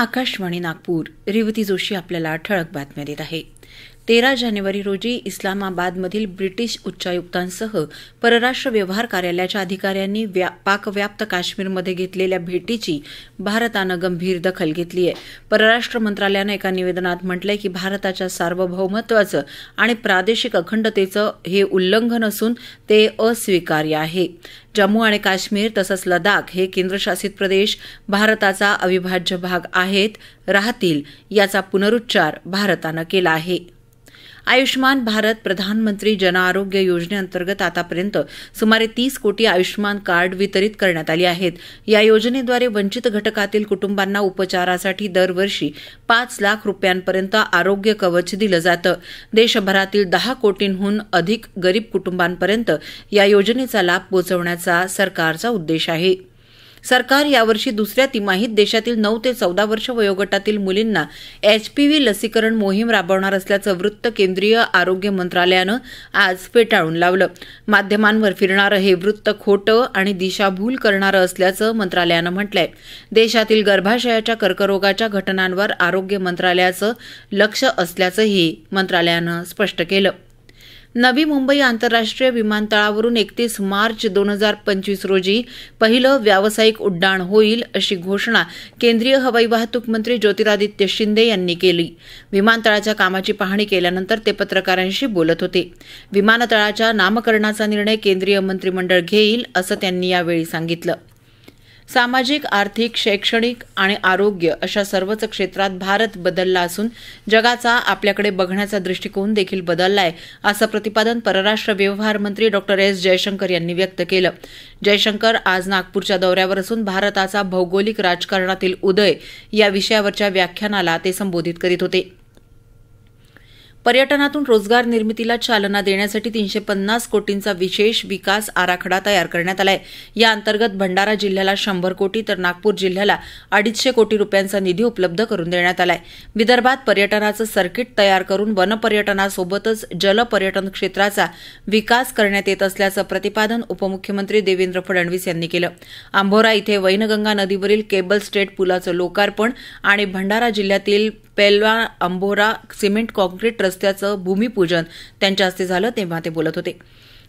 आकाशवाणी नागपूर रेवती जोशी आपल्याला ठळक बातम्या देत आहे तेरा जानेवारी रोजी इस्लामाबादमधील ब्रिटिश उच्चायुक्तांसह परराष्ट्र व्यवहार कार्यालयाच्या अधिकाऱ्यांनी पाकव्याप्त काश्मीरमध्ये घेतलेल्या भेटीची भारतानं गंभीर दखल घेतली आहे परराष्ट्र मंत्रालयानं एका निवेदनात म्हटलंय की भारताच्या सार्वभौमत्वाचं आणि प्रादेशिक अखंडतेचं हे उल्लंघन असून ते अस्वीकार्य आहे जम्मू आणि काश्मीर तसंच लडाख हे केंद्रशासित प्रदेश भारताचा अविभाज्य भाग आहेत राहतील याचा पुनरुच्चार भारतानं केला आहे आयुष्मान भारत प्रधानमंत्री जन आरोग्य योजनेअंतर्गत आतापर्यंत सुमारे तीस कोटी आयुष्मान कार्ड वितरित करण्यात आली आहेत या योजनेद्वारे वंचित घटकातील कुटुंबांना उपचारासाठी दरवर्षी पाच लाख रुपयांपर्यंत आरोग्य कवच दिलं जातं देशभरातील दहा कोटींहून अधिक गरीब कुटुंबांपर्यंत या योजनेचा लाभ पोहोचवण्याचा सरकारचा उद्देश आहे सरकार यावर्षी दुसऱ्या तिमाहीत देशातील नऊ ते चौदा वर्ष वयोगटातील मुलींना एचपीव्ही लसीकरण मोहीम राबवणार असल्याचं वृत्त केंद्रीय आरोग्य मंत्रालयानं आज फेटाळून लावलं माध्यमांवर फिरणारं हे वृत्त खोटं आणि दिशाभूल करणारं असल्याचं मंत्रालयानं म्हटलंय देशातील गर्भाशयाच्या कर्करोगाच्या घटनांवर आरोग्य मंत्रालयाचं लक्ष असल्याचंही मंत्रालयानं स्पष्ट केलं नवी मुंबई आंतरराष्ट्रीय विमानतळावरून एकतीस मार्च दोन हजार पंचवीस रोजी पहिलं व्यावसायिक उड्डाण होईल अशी घोषणा केंद्रीय हवाई वाहतूक मंत्री ज्योतिरादित्य शिंदे यांनी केली विमानतळाच्या कामाची पाहणी केल्यानंतर ते पत्रकारांशी बोलत होते विमानतळाच्या नामकरणाचा निर्णय केंद्रीय मंत्रिमंडळ घेईल असं त्यांनी यावेळी सांगितलं सामाजिक आर्थिक शैक्षणिक आणि आरोग्य अशा सर्वच क्षेत्रात भारत बदलला असून जगाचा आपल्याकडे बघण्याचा दृष्टिकोन देखील बदलला आहे असं प्रतिपादन परराष्ट्र व्यवहार मंत्री डॉक्टर एस जयशंकर यांनी व्यक्त केलं जयशंकर आज नागपूरच्या दौऱ्यावर असून भारताचा भौगोलिक राजकारणातील उदय या विषयावरच्या व्याख्यानाला ते संबोधित करीत होते पर्यटनातून रोजगार निर्मितीला चालना देण्यासाठी तीनशे पन्नास कोटींचा विशेष विकास आराखडा तयार करण्यात आला या अंतर्गत भंडारा जिल्ह्याला शंभर कोटी तर नागपूर जिल्ह्याला अडीचशे कोटी रुपयांचा निधी उपलब्ध करून देण्यात आला विदर्भात पर्यटनाचं सर्किट तयार करून वनपर्यटनासोबतच जलपर्यटन क्षेत्राचा विकास करण्यात येत असल्याचं प्रतिपादन उपमुख्यमंत्री देवेंद्र फडणवीस यांनी केलं आंभोरा इथे वैनगंगा नदीवरील केबल स्टेट पुलाचं लोकार्पण आणि भंडारा जिल्ह्यातील पेलवा अंबोरा सिमेंट कॉन्क्रीट रस्त्याचं भूमिपूजन त्यांच्या हस्ते झालं तेव्हा ते बोलत होते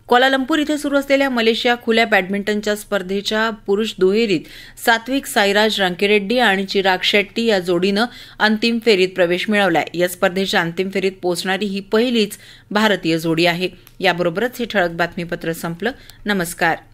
कोलालंपूर इथं सुरू असलेल्या मलेशिया खुल्या बॅडमिंटनच्या स्पर्धेच्या पुरुष दुहेरीत सात्विक साईराज रांकेरेड्डी आणि चिराग शेट्टी या जोडीनं अंतिम फेरीत प्रवेश मिळवलाय या स्पर्धेच्या अंतिम फेरीत पोहोचणारी ही पहिलीच भारतीय जोडी आहे याबरोबरच हे ठळक बातमीपत्र संपलं नमस्कार